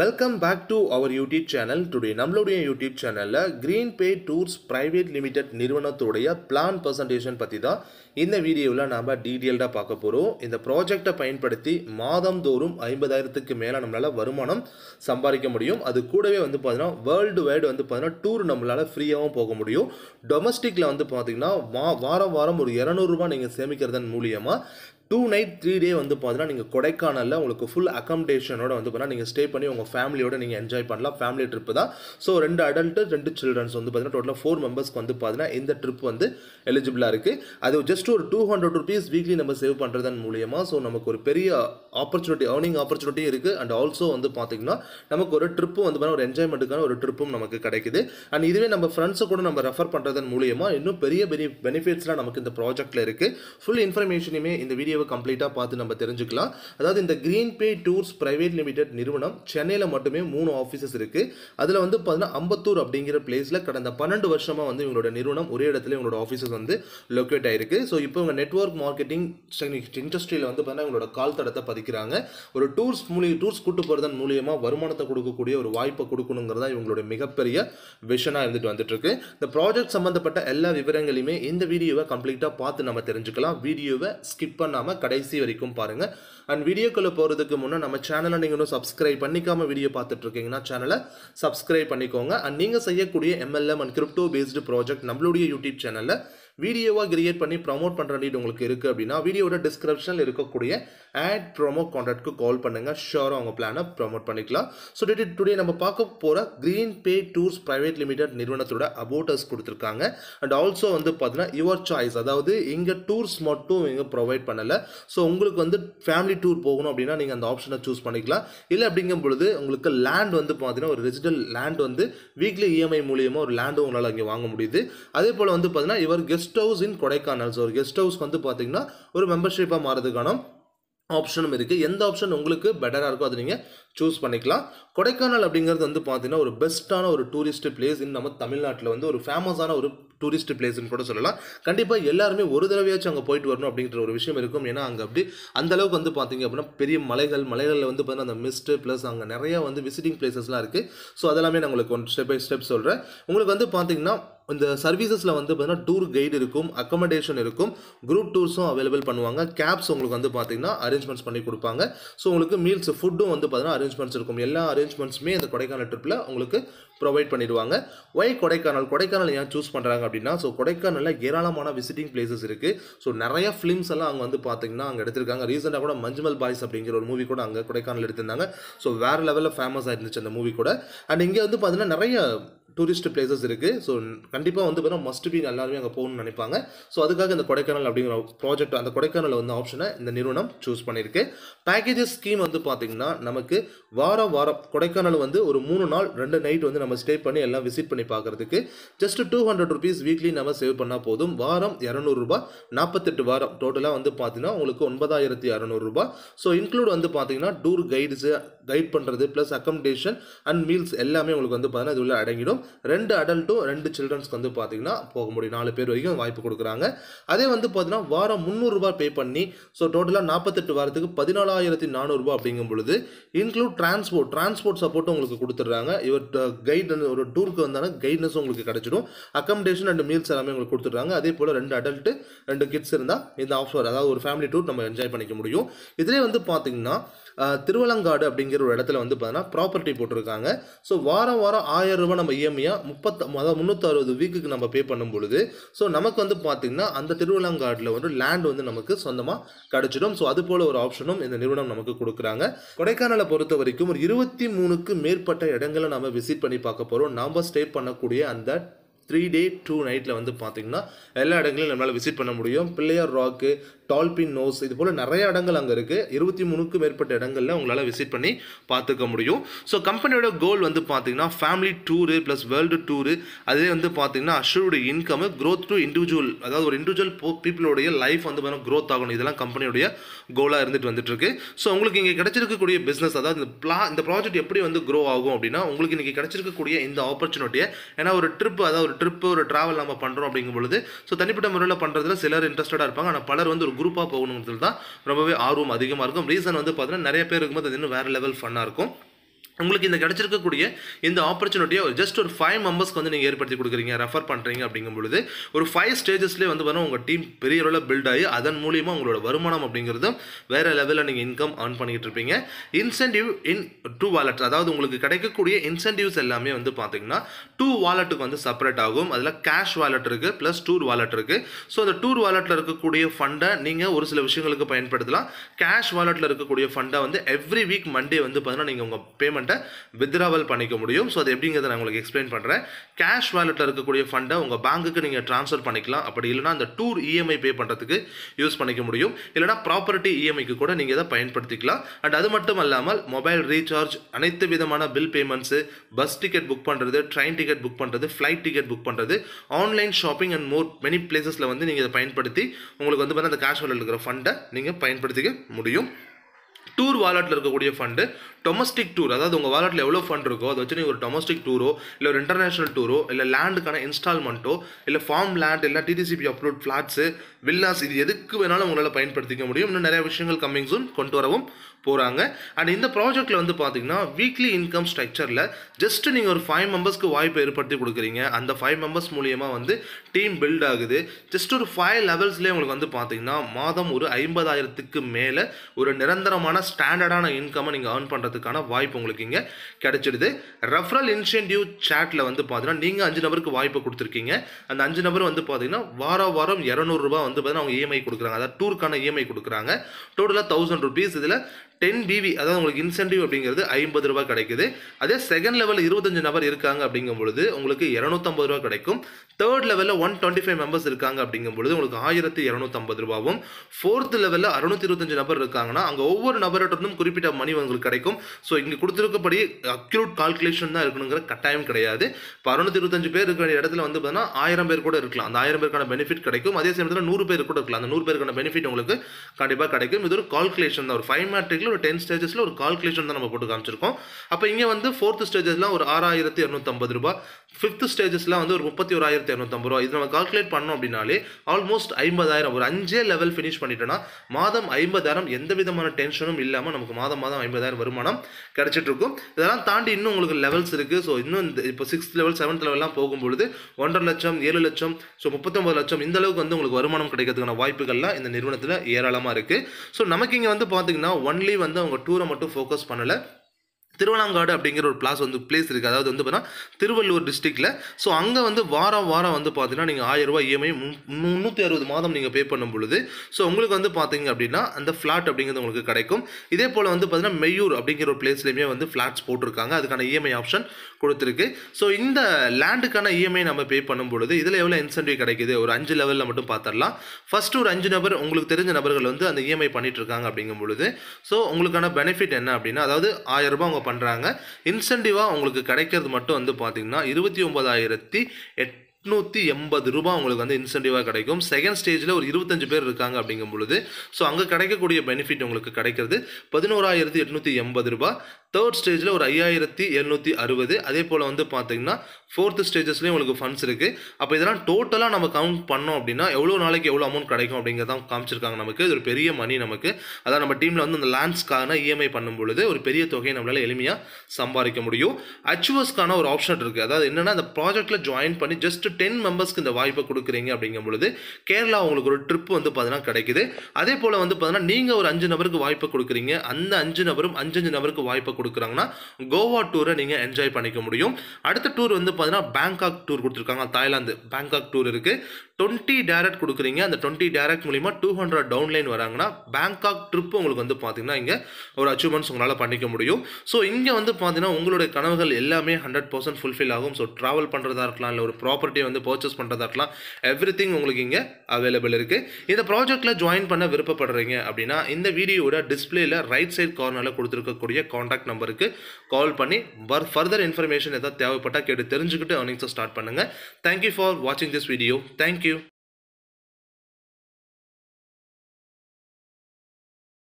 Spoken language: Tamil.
welcome back to our YouTube channel today நம்மளுடைய யூடியூப் சேனலில் green pay tours private limited நிறுவனத்துடைய பிளான் பர்சன்டேஷன் பற்றி தான் இந்த வீடியோவில் நாம் டீட்டெயில்டாக பார்க்க போகிறோம் இந்த ப்ராஜெக்டை பயன்படுத்தி மாதந்தோறும் ஐம்பதாயிரத்துக்கு மேலே நம்மளால் வருமானம் சம்பாதிக்க முடியும் அது கூடவே வந்து பார்த்தீங்கன்னா வேர்ல்டு வைடு வந்து பார்த்தீங்கன்னா டூர் நம்மளால் ஃப்ரீயாகவும் போக முடியும் டொமஸ்டிக்கில் வந்து பார்த்திங்கன்னா வாரம் வாரம் ஒரு இரநூறுபா நீங்கள் சேமிக்கிறதன் மூலியமாக டூ நைட் த்ரீ டே வந்து பார்த்தீங்கன்னா நீங்கள் கொடைக்கானலில் உங்களுக்கு ஃபுல் அக்காமடேஷனோட வந்து பார்த்தீங்கன்னா நீங்கள் ஸ்டே பண்ணி உங்கள் ஃபேமிலியோட நீங்கள் என்ஜாய் பண்ணலாம் ஃபேமிலி ட்ரிப் தான் ஸோ ரெண்டு அடல்ட்டு ரெண்டு சில்ட்ரன்ஸ் வந்து பார்த்தீங்கன்னா டோட்டலாக ஃபோர் மெம்பர்ஸ்க்கு வந்து பார்த்தீங்கன்னா இந்த ட்ரிப் வந்து எலிஜிபிளாக இருக்குது அது ஜஸ்ட் ஒரு டூ ஹண்ட்ரட் ருபீஸ் வீக்லி நம்ம சேவ் பண்ணுறதன் மூலியமாக ஸோ நமக்கு ஒரு பெரிய ஆப்பர்ச்சுனிட்டி ஏர்னிங் ஆப்பர்ச்சுனிட்டி இருக்குது அண்ட் ஆல்சோ வந்து பார்த்திங்கன்னா நமக்கு ஒரு ட்ரிப்பும் வந்து பார்த்தீங்கன்னா ஒரு என்ஜாய்மெண்ட்டுக்கான ஒரு ட்ரிப்பும் நமக்கு கிடைக்குது அண்ட் இதுவே நம்ம ஃப்ரெண்ட்ஸை கூட நம்ம ரெஃபர் பண்ணுறதன் மூலியமாக இன்னும் பெரிய பெரிய பெனிஃபிட்ஸ்லாம் நமக்கு இந்த ப்ராஜெக்ட்டில் இருக்குது ஃபுல் இன்ஃபர்மேஷனுமே இந்த வீடியோ வீடியோவை கம்ப்ளீட்டாக பார்த்து நம்ம தெரிஞ்சுக்கலாம் அதாவது இந்த green pay tours private limited நிறுவனம் சென்னையில் மட்டுமே மூணு ஆஃபீஸஸ் இருக்குது அதில் வந்து பார்த்தீங்கன்னா அம்பத்தூர் அப்படிங்கிற பிளேஸில் கடந்த பன்னெண்டு வருஷமாக வந்து இவங்களோட நிறுவனம் ஒரே இடத்துல இவங்களோட ஆஃபீஸஸ் வந்து லொக்கேட் ஆயிருக்கு ஸோ இப்போ இவங்க நெட்ஒர்க் மார்க்கெட்டிங் இண்டஸ்ட்ரியில் வந்து பார்த்தீங்கன்னா இவங்களோட கால் தடத்தை பதிக்கிறாங்க ஒரு டூர்ஸ் மூலியம் டூர்ஸ் கூட்டு போகிறதன் மூலியமாக வருமானத்தை கொடுக்கக்கூடிய ஒரு வாய்ப்பை கொடுக்கணுங்கிறதா இவங்களோட மிகப்பெரிய விஷனாக இருந்துட்டு வந்துட்டு இருக்கு இந்த ப்ராஜெக்ட் சம்மந்தப்பட்ட எல்லா விவரங்களையுமே இந்த வீடியோவை கம்ப்ளீட்டாக பார்த்து நம்ம தெரிஞ்சுக்கலாம் வீடியோவை ஸ்கிப் பண்ணாமல் இல்லாமல் கடைசி வரைக்கும் பாருங்கள் அண்ட் வீடியோக்குள்ளே போகிறதுக்கு முன்னே நம்ம சேனலை நீங்கள் இன்னும் சப்ஸ்கிரைப் பண்ணிக்காம வீடியோ பார்த்துட்ருக்கீங்கன்னா சேனலை சப்ஸ்கிரைப் பண்ணிக்கோங்க அண்ட் நீங்கள் செய்யக்கூடிய MLM and crypto based project நம்மளுடைய யூடியூப் சேனலில் வீடியோவாக கிரியேட் பண்ணி ப்ரமோட் பண்ணுற நீட் உங்களுக்கு இருக்குது அப்படின்னா வீடியோட டிஸ்கிரிப்ஷனில் இருக்கக்கூடிய ஆட் ப்ரோமோ கான்டாக்ட்க்கு கால் பண்ணுங்கள் ஷோராக அவங்க பிளானை ப்ரமோட் பண்ணிக்கலாம் ஸோ டே டுடே நம்ம பார்க்க போகிற green pay tours private limited நிறுவனத்தோட அபோட்டர்ஸ் கொடுத்துருக்காங்க அண்ட் ஆல்சோ வந்து பார்த்தீங்கன்னா யுவர் சாய்ஸ் அதாவது இங்கே டூர்ஸ் மட்டும் இங்கே ப்ரொவைட் பண்ணலை ஸோ உங்களுக்கு வந்து ஃபேமிலி டூர் போகணும் அப்படின்னா நீங்கள் அந்த ஆப்ஷனை சூஸ் பண்ணிக்கலாம் இல்லை அப்படிங்கும் பொழுது உங்களுக்கு லேண்ட் வந்து பார்த்தீங்கன்னா ஒரு ரெசிடல் லேண்ட் வந்து வீக்லி இஎம்ஐ e மூலியமாக ஒரு லேண்டும் உங்களால் இங்கே வாங்க முடியுது அதே போல் வந்து பார்த்தீங்கன்னா இவர் guest guest house in Kodaikanal so ஒரு கெஸ்ட் ஹவுஸ் வந்து பார்த்தீங்கன்னா ஒரு மெம்பர்ஷிப்பாக மாறதுக்கான ஆப்ஷனும் இருக்குது எந்த ஆப்ஷன் உங்களுக்கு பெட்டராக இருக்கோ அது நீங்கள் சூஸ் பண்ணிக்கலாம் கொடைக்கானல் அப்படிங்கிறது வந்து பார்த்தீங்கன்னா ஒரு பெஸ்ட்டான ஒரு டூரிஸ்ட் பிளேஸ் நம்ம தமிழ்நாட்டில் வந்து ஒரு ஃபேமஸான ஒரு டூரிஸ்ட் பிளேஸ்னு கூட சொல்லலாம் கண்டிப்பாக எல்லாருமே ஒரு தடவையாச்சும் அங்கே போயிட்டு வரணும் அப்படிங்கிற ஒரு விஷயம் இருக்கும் ஏன்னா அங்கே அப்படி அந்தளவுக்கு வந்து பார்த்திங்க அப்படின்னா பெரிய மலைகள் மலைகளில் வந்து பார்த்தீங்கன்னா அந்த மிஸ்ட்டு ப்ளஸ் அங்கே நிறையா வந்து விசிட்டிங் பிளேசஸ்லாம் இருக்குது ஸோ அதெல்லாமே நான் உங்களுக்கு ஒன் ஸ்டெப் பை ஸ்டெப் சொல்கிறேன் உங்களுக்கு வந்து பார்த்திங்கன்னா இந்த சர்வீசஸில் வந்து பார்த்தீங்கன்னா டூர் கைடு இருக்கும் அக்கமடேஷன் இருக்கும் குரூப் டூர்ஸும் அவைலபிள் பண்ணுவாங்க கேப்ஸ் உங்களுக்கு வந்து பார்த்திங்கன்னா அரேஞ்ச்மெண்ட்ஸ் பண்ணி கொடுப்பாங்க ஸோ உங்களுக்கு மீல்ஸ் ஃபுட்டும் வந்து பார்த்திங்கன்னா அரேஞ்ச்மெண்ட்ஸ் இருக்கும் எல்லா அரேஞ்ச்மெண்ட்ஸுமே இந்த கொடைக்கானல் ட்ரிப்பில் உங்களுக்கு ப்ரொவைட் பண்ணிடுவாங்க ஒய் கொடைக்கானல் கொடைக்கானல் ஏன் சூஸ் பண்ணுறாங்க அப்படின்னா ஸோ கொடைக்கானலில் ஏராளமான விசிட்டிங் பிளேசஸ் இருக்குது ஸோ நிறைய ஃபிலிம்ஸ் எல்லாம் அங்கே வந்து பார்த்திங்கன்னா அங்கே எடுத்திருக்காங்க ரீசெண்டாக கூட மஞ்சுமல் பாய்ஸ் அப்படிங்கிற ஒரு மூவி கூட அங்கே கொடைக்கானல் எடுத்திருந்தாங்க ஸோ வேறு லெவலில் ஃபேமஸாக இருந்துச்சு அந்த மூவி கூட அண்ட் இங்கே வந்து பார்த்தீங்கன்னா நிறைய டூரிஸ்ட் பிளேசஸ் இருக்குது ஸோ கண்டிப்பாக வந்து பார்த்தீங்கன்னா மஸ்ட் பி எல்லாருமே அங்கே போகணும்னு நினைப்பாங்க ஸோ அதுக்காக இந்த கொடைக்கானல் அப்படிங்கிற ப்ராஜெக்ட் அந்த கொடைக்கானல் வந்து ஆப்ஷனை இந்த நிறுவனம் சூஸ் பண்ணியிருக்கு பேக்கேஜஸ் ஸ்கீம் வந்து பார்த்திங்கன்னா நமக்கு வாரம் வாரம் கொடைக்கானல் வந்து ஒரு மூணு நாள் ரெண்டு நைட் வந்து நம்ம ஸ்டே பண்ணி எல்லாம் விசிட் பண்ணி பார்க்குறதுக்கு just two hundred rupees weekly நம்ம சேவ் பண்ணால் போதும் வாரம் இரநூறுபா நாற்பத்தெட்டு வாரம் டோட்டலாக வந்து பார்த்தீங்கன்னா உங்களுக்கு ஒன்பதாயிரத்தி அறநூறுபா ஸோ இன்க்ளூட் வந்து பார்த்தீங்கன்னா டூர் கைட்ஸு கைட் பண்ணுறது ப்ளஸ் அக்கமடேஷன் அண்ட் மீல்ஸ் எல்லாமே உங்களுக்கு வந்து பார்த்தீங்கன்னா இது உள்ள அடங்கிடும் ரெண்டு அடல்ட்டும் ரெண்டு சில்ட்ரன்ஸ்க்கு வந்து பார்த்தீங்கன்னா போக முடியும் நாலு பேர் வரைக்கும் வாய்ப்பு கொடுக்குறாங்க அதே வந்து பார்த்தீங்கன்னா வாரம் முந்நூறுரூபா பே பண்ணி ஸோ டோட்டலாக நாற்பத்தெட்டு வாரத்துக்கு பதினாலாயிரத்தி நானூறுரூவா அப்படிங்கும் பொழுது இன்க்ளூட் டிரான்ஸ்போர்ட் டிரான்ஸ்போர்ட் சப்போர்ட்டும் உங்களுக்கு கொடுத்துட்றாங்க இவர் கைடு ஒரு டூருக்கு வந்தாலும் கைட்னஸும் உங்களுக்கு கிடச்சிடும் அக்கமடேஷன் அண்ட் மீல்ஸ் எல்லாமே உங்களுக்கு கொடுத்துட்றாங்க அதே போல் ரெண்டு அடல்ட்டு ரெண்டு கிட்ஸ் இருந்தால் இந்த ஆஃபர் அதாவது ஒரு ஃபேமிலி டூர் நம்ம என்ஜாய் பண்ணிக்க முடியும் இதிலே வந்து பார்த்தீங்கன்னா திருவலங்காடு அப்படிங்கிற ஒரு இடத்துல வந்து பார்த்தீங்கன்னா ப்ராப்பர்ட்டி போட்டிருக்காங்க ஸோ வாரம் வாரம் ஆயிரம் ரூபாய் நம்ம இஎம்ஐ சேமியாக முப்பத்த அதாவது முந்நூற்றி அறுபது வீக்குக்கு நம்ம பே பண்ணும் பொழுது ஸோ நமக்கு வந்து பார்த்திங்கன்னா அந்த திருவிழாங்காட்டில் வந்து லேண்ட் வந்து நமக்கு சொந்தமாக கிடச்சிடும் ஸோ அது போல் ஒரு ஆப்ஷனும் இந்த நிறுவனம் நமக்கு கொடுக்குறாங்க கொடைக்கானலை பொறுத்த வரைக்கும் ஒரு இருபத்தி மூணுக்கு மேற்பட்ட இடங்களை நம்ம விசிட் பண்ணி பார்க்க போகிறோம் நம்ம ஸ்டே பண்ணக்கூடிய அந்த த்ரீ டே டூ நைட்டில் வந்து பார்த்திங்கன்னா எல்லா இடங்களையும் நம்மளால் விசிட் பண்ண முடியும் பிள்ளையார் ராக்கு டால்பின் நோஸ் இது போல் நிறைய இடங்கள் அங்கே இருக்குது இருபத்தி மூணுக்கும் மேற்பட்ட இடங்களில் உங்களால் விசிட் பண்ணி பார்த்துக்க முடியும் ஸோ கம்பெனியோட கோல் வந்து பார்த்தீங்கன்னா family tour plus world tour அதே வந்து பார்த்தீங்கன்னா assured income growth to individual அதாவது ஒரு இண்டிவிஜுவல் பீப்புளுடைய லைஃப் வந்து க்ரோத் ஆகணும் இதெல்லாம் கம்பெனியோடைய கோலாக இருந்துட்டு வந்துட்டு இருக்கு ஸோ உங்களுக்கு இங்கே கிடைச்சிருக்கக்கூடிய பிஸ்னஸ் அதாவது இந்த பிளா இந்த ப்ராஜெக்ட் எப்படி வந்து க்ரோ ஆகும் அப்படின்னா உங்களுக்கு இன்றைக்கி கிடைச்சிருக்கக்கூடிய இந்த ஆப்பர்ச்சுனிட்டியை ஏன்னா ஒரு ட்ரிப் அதாவது ஒரு ட்ரிப்பு ஒரு ட்ராவல் நம்ம பண்ணுறோம் அப்படிங்கும் பொழுது ஸோ தனிப்பட்ட முறையில் பண்ணுறதுல சிலர் இன்ட்ரெஸ்டடாக இருப்பாங்க ஆனால் பலர் வந்து ஒரு குரூப்பாக போகணுங்கிறது தான் ரொம்பவே ஆர்வம் அதிகமாக இருக்கும் ரீசன் வந்து பார்த்தீங்கன்னா நிறைய பேர் இருக்கும்போது அது இன்னும் வேறு லெவல் ஃபன்னாக இருக்கும் உங்களுக்கு இந்த கிடச்சிருக்கக்கூடிய இந்த ஆப்பர்ச்சுனிட்டியை ஒரு ஜஸ்ட் ஒரு ஃபைவ் மெம்பர்ஸ்க்கு வந்து நீங்கள் ஏற்படுத்தி கொடுக்குறீங்க ரெஃபர் பண்ணுறீங்க அப்படிங்கும் பொழுது ஒரு ஃபைவ் ஸ்டேஜஸ்லேயே வந்து பார்த்தீங்கன்னா உங்கள் டீம் பெரிய அளவில் பில்ட் ஆகி அதன் மூலியமாக உங்களோட வருமானம் அப்படிங்கிறது வேறு லெவலில் நீங்கள் இன்கம் ஏர்ன் பண்ணிக்கிட்டு இருப்பீங்க இன்சென்டிவ் இன் டூ வாலெட்ஸ் அதாவது உங்களுக்கு கிடைக்கக்கூடிய இன்சென்டிவ்ஸ் எல்லாமே வந்து பார்த்தீங்கன்னா டூ வாலெட்டுக்கு வந்து செப்பரேட் ஆகும் அதில் கேஷ் வாலெட் இருக்குது ப்ளஸ் டூர் வாலெட் இருக்குது ஸோ அந்த டூர் வாலெட்டில் இருக்கக்கூடிய ஃபண்டை நீங்கள் ஒரு சில விஷயங்களுக்கு பயன்படுத்தலாம் கேஷ் வாலெட்டில் இருக்கக்கூடிய ஃபண்டை வந்து எவ்ரி வீக் மண்டே வந்து பார்த்தீங்கன்னா நீங்கள் உங்கள் பேமெண்ட்டை அமௌண்ட்டை வித்ராவல் பண்ணிக்க முடியும் ஸோ அது எப்படிங்கிறத நான் உங்களுக்கு எக்ஸ்பிளைன் பண்ணுறேன் கேஷ் வேலெட்டில் இருக்கக்கூடிய ஃபண்டை உங்கள் பேங்க்குக்கு நீங்கள் ட்ரான்ஸ்ஃபர் பண்ணிக்கலாம் அப்படி இல்லைனா அந்த டூர் இஎம்ஐ e பே பண்ணுறதுக்கு யூஸ் பண்ணிக்க முடியும் இல்லைனா ப்ராப்பர்ட்டி இஎம்ஐக்கு e கூட நீங்கள் இதை பயன்படுத்திக்கலாம் அண்ட் அது மட்டும் இல்லாமல் மொபைல் ரீசார்ஜ் அனைத்து விதமான bill payments bus ticket book பண்ணுறது ட்ரெயின் டிக்கெட் புக் பண்ணுறது ஃப்ளைட் டிக்கெட் புக் பண்ணுறது online shopping and more many பிளேசஸில் வந்து நீங்கள் இதை பயன்படுத்தி உங்களுக்கு வந்து பார்த்தீங்கன்னா அந்த கேஷ் வேலெட்டில் இருக்கிற ஃபண்டை நீங்கள் பயன்படுத்திக்க முடியும் டூர் வாலெட்டில் இருக்கக்கூடிய ஃபண்டு டொமஸ்டிக் டூர் அதாவது உங்கள் வாலெட்டில் எவ்வளோ ஃபண்ட் இருக்கோ அதை வச்சு நீங்கள் ஒரு டொமஸ்டிக் டூரோ இல்லை ஒரு இன்டர்நேஷனல் டூரோ இல்லை லேண்டுக்கான இன்ஸ்டால்மெண்ட்டோ இல்லை ஃபார்ம் லேண்ட் இல்லை டிடிசிபி அப்லோட் ஃப்ளாட்ஸு வில்லாஸ் இது எதுக்கு வேணாலும் உங்களால் பயன்படுத்திக்க முடியும் இன்னும் நிறைய விஷயங்கள் கம்மிங் சூன் கொண்டு வரவும் போகிறாங்க அண்ட் இந்த ப்ராஜெக்ட்டில் வந்து பார்த்தீங்கன்னா வீக்லி இன்கம் ஸ்ட்ரக்சரில் ஜஸ்ட் நீங்கள் ஒரு ஃபைவ் மெம்பர்ஸ்க்கு வாய்ப்பு ஏற்படுத்தி கொடுக்குறீங்க அந்த ஃபைவ் மெம்பர்ஸ் மூலயமா வந்து டீம் பில்ட் ஆகுது ஜஸ்ட் ஒரு ஃபைவ் லெவல்ஸ்லேயே உங்களுக்கு வந்து பார்த்தீங்கன்னா மாதம் ஒரு ஐம்பதாயிரத்துக்கு மேலே ஒரு நிரந்தரமான ஸ்டாண்டர்டான இன்கம் நீங்கள் ஏர்ன் பண்ணுறது பண்ணுறதுக்கான வாய்ப்பு உங்களுக்கு இங்கே கிடைச்சிடுது ரெஃபரல் இன்சென்டிவ் சேட்டில் வந்து பார்த்தீங்கன்னா நீங்கள் அஞ்சு நபருக்கு வாய்ப்பு கொடுத்துருக்கீங்க அந்த அஞ்சு நபர் வந்து பார்த்தீங்கன்னா வாரம் வாரம் இரநூறுபா வந்து பார்த்தீங்கன்னா அவங்க இஎம்ஐ e கொடுக்குறாங்க அதாவது டூருக்கான இஎம்ஐ e கொடுக்குறாங்க டோட்டலாக தௌசண்ட் ருபீஸ் இதில் டென் பிவி அதாவது உங்களுக்கு இன்சென்டிவ் அப்படிங்கிறது ஐம்பது ரூபா கிடைக்குது அதே செகண்ட் லெவலில் இருபத்தஞ்சு நபர் இருக்காங்க அப்படிங்கும் பொழுது உங்களுக்கு இரநூத்தம்பது ரூபா கிடைக்கும் தேர்ட் லெவலில் ஒன் டுவெண்ட்டி ஃபைவ் மெம்பர்ஸ் இருக்காங்க அப்படிங்கும் பொழுது உங்களுக்கு ஆயிரத்தி இரநூத்தம்பது ரூபாவும் ஃபோர்த் லெவலில் அறுநூத்தி இருபத்தஞ்சு நபர் இருக்காங்கன்னா அங்கே ஒவ்வொரு நபர்கிட்டருந்தும் குறிப்பிட்ட மணி உங்களுக்கு கிடைக்கும் ஸோ இங்கே கொடுத்துருக்கப்படி அக்யூரேட் கால்குலேஷன் தான் இருக்கணுங்கிற கட்டாயம் கிடையாது இப்போ அறுநூத்தி இருபத்தஞ்சு பேர் இருக்க வேண்டிய இடத்துல வந்து பார்த்தீங்கன்னா ஆயிரம் பேர் கூட இருக்கலாம் அந்த ஆயிரம் பேருக்கான பெனிஃபிட் கிடைக்கும் அதே சமயத்தில் நூறு பேர் கூட இருக்கலாம் அந்த நூறு பேருக்கான பெனிஃபிட் உங்களுக்கு கண்டிப்பாக கிடைக்கும் இது ஒரு கால்குலேஷன் தான் ஒரு ஃபைவ் மேட்ரிக்கில் ஒரு டென் ஸ்டேஜஸில் ஒரு கால்குலேஷன் தான் நம்ம போட்டு காமிச்சிருக்கோம் அப்போ இங்கே வந்து ஃபோர்த் ஸ்டேஜஸில் ஒரு ஆறாயிரத்தி இரநூத்தம்பது ரூபா ஃபிஃப்த் ஸ்டேஜஸில் வந்து ஒரு முப்பத்தி ஓராயிரத்தி இரநூத்தம்பது ரூபா இது நம்ம கால்குலேட் பண்ணோம் அப்படின்னாலே ஆல்மோஸ்ட் ஐம்பதாயிரம் ஒரு அஞ்சே லெவல் ஃபினிஷ் பண்ணிட்டோன்னா மாதம் ஐம்பதாயிரம் எந்த விதமான டென்ஷனும் இல்லாமல் நமக்கு மாதம் மாதம் ஐம்பதாயிரம் வருமானம் கிடச்சிட்ருக்கும் இதெல்லாம் தாண்டி இன்னும் உங்களுக்கு லெவல்ஸ் இருக்குது ஸோ இன்னும் இந்த இப்போ சிக்ஸ்த் லெவல் செவன்த் லெவல்லாம் போகும்பொழுது ஒன்றரை லட்சம் ஏழு லட்சம் ஸோ முப்பத்தொம்பது லட்சம் இந்த அளவுக்கு வந்து உங்களுக்கு வருமானம் கிடைக்கிறதுக்கான வாய்ப்புகள்லாம் இந்த நிறுவனத்தில் ஏராளமாக இருக்குது ஸோ நமக்கு இங்கே வந்து பார்த்தீங்கன்னா ஒன்லி வந்து அவங்க டூரை மட்டும் ஃபோக்கஸ் பண்ணலை திருவண்ணாங்காடு அப்படிங்கிற ஒரு பிளாஸ் வந்து பிளேஸ் இருக்குது அதாவது வந்து பார்த்தீங்கன்னா திருவள்ளூர் டிஸ்ட்ரிக்டில் ஸோ அங்கே வந்து வாரம் வாரம் வந்து பார்த்தீங்கன்னா நீங்கள் ரூபாய் இஎம்ஐ e முந்நூற்றி அறுபது மாதம் நீங்கள் பே பண்ணும் பொழுது ஸோ உங்களுக்கு வந்து பார்த்தீங்க அப்படின்னா அந்த ஃப்ளாட் அப்படிங்கிறது உங்களுக்கு கிடைக்கும் இதே போல் வந்து பார்த்தீங்கன்னா மெய்யூர் அப்படிங்கிற ஒரு பிளேஸ்லேயுமே வந்து ஃப்ளாட்ஸ் போட்டிருக்காங்க அதுக்கான இஎம்ஐ e ஆப்ஷன் கொடுத்துருக்கு ஸோ இந்த லேண்டுக்கான இஎம்ஐ e நம்ம பே பண்ணும் பொழுது இதில் எவ்வளோ இன்சென்டிவ் கிடைக்குது ஒரு அஞ்சு லெவலில் மட்டும் பார்த்துடலாம் ஃபஸ்ட்டு ஒரு அஞ்சு நபர் உங்களுக்கு தெரிஞ்ச நபர்கள் வந்து அந்த இஎம்ஐ பண்ணிட்டு இருக்காங்க அப்படிங்கும் பொழுது ஸோ உங்களுக்கான பெனிஃபிட் என்ன அப்படின்னா அதாவது ஆயிரரூபா அவங்க பண்ணுறாங்க இன்சென்டிவாக அவங்களுக்கு கிடைக்கிறது மட்டும் வந்து பார்த்திங்கன்னா இருபத்தி ஒம்பதாயிரத்தி எட்நூற்றி எண்பது ரூபா உங்களுக்கு வந்து இன்சென்டிவாக கிடைக்கும் செகண்ட் ஸ்டேஜில் ஒரு இருபத்தஞ்சு பேர் இருக்காங்க அப்படிங்கும் பொழுது ஸோ அங்கே கிடைக்கக்கூடிய பெனிஃபிட் உங்களுக்கு கிடைக்கிறது பதினோராயிரத்தி எட்நூற்றி எண்பது ரூபா தேர்ட் ஸ்டேஜில் ஒரு ஐயாயிரத்தி எழுநூற்றி அறுபது அதே போல் வந்து பார்த்தீங்கன்னா ஃபோர்த்து ஸ்டேஜஸ்லேயும் உங்களுக்கு ஃபண்ட்ஸ் இருக்குது அப்போ இதெல்லாம் டோட்டலாக நம்ம கவுண்ட் பண்ணோம் அப்படின்னா எவ்வளோ நாளைக்கு எவ்வளோ அமௌண்ட் கிடைக்கும் அப்படிங்கிறதான் காமிச்சிருக்காங்க நமக்கு இது ஒரு பெரிய மணி நமக்கு அதான் நம்ம டீமில் வந்து அந்த லேண்ட்ஸ்க்கான இஎம்ஐ e பண்ணும் பொழுது ஒரு பெரிய தொகையை நம்மளால் எளிமையாக சம்பாதிக்க முடியும் அச்சுவஸ்க்கான ஒரு ஆப்ஷன் இருக்குது அதாவது என்னென்னா அந்த ப்ராஜெக்ட்டில் ஜாயின் பண்ணி ஜஸ்ட் டென் மெம்பர்ஸ்க்கு இந்த வாய்ப்பை கொடுக்குறீங்க அப்படிங்கும் பொழுது கேரளா உங்களுக்கு ஒரு ட்ரிப் வந்து பார்த்தீங்கன்னா கிடைக்குது அதே போல் வந்து பார்த்தீங்கன்னா நீங்கள் ஒரு அஞ்சு நபருக்கு வாய்ப்பை கொடுக்குறீங்க அந்த அஞ்சு நபரும் அஞ்சு நபருக்கு வாய்ப்பை கொடுக்குறாங்கன்னா கோவா டூரை நீங்கள் என்ஜாய் பண்ணிக்க முடியும் அடுத்த டூர் வந்து பார்த்தீங்கன்னா பேங்காக் டூர் கொடுத்துருக்காங்க தாய்லாந்து பேங்காக் டூர் இருக்குது டுவெண்ட்டி டேரக்ட் கொடுக்குறீங்க அந்த டுவெண்ட்டி டேரக்ட் மூலிமா டூ ஹண்ட்ரட் டவுன்லைன் வராங்கன்னா பேங்காக் ட்ரிப் உங்களுக்கு வந்து பார்த்தீங்கன்னா இங்கே ஒரு அச்சீவ்மெண்ட்ஸ் உங்களால் பண்ணிக்க முடியும் ஸோ இங்கே வந்து பார்த்தீங்கன்னா உங்களுடைய கனவுகள் எல்லாமே ஹண்ட்ரட் பர்சன்ட் ஃபுல்ஃபில் ஆகும் ஸோ ட்ராவல் பண்ணுறதா இருக்கலாம் இல்லை ஒரு ப்ராப்பர்ட்டியை வந்து பர்ச்சேஸ் பண்ணுறதா இருக்கலாம் எவ்ரி திங் உங்களுக்கு இங்கே அவைலபிள் இருக்குது இந்த ப்ராஜெக்ட்டில் ஜாயின் பண்ண விருப்பப்படுறீங்க அப்படின்னா இந்த வீடியோட டிஸ்பிளேயில் ரைட் சைட் கார்னரில் கொடுத்துருக்கக்கூடிய காண்டாக்ட் நம்பருக்கு கால் பண்ணி பர் ஃபர்தர் இன்ஃபர்மேஷன் எதாவது தேவைப்பட்டால் கேட்டு தெரிஞ்சுக்கிட்டு ஏர்னிங்ஸை ஸ்டார்ட் பண்ணுங்கள் தேங்க்யூ ஃபார் வாட்சிங் திஸ் வீடியோ தேங்க்யூ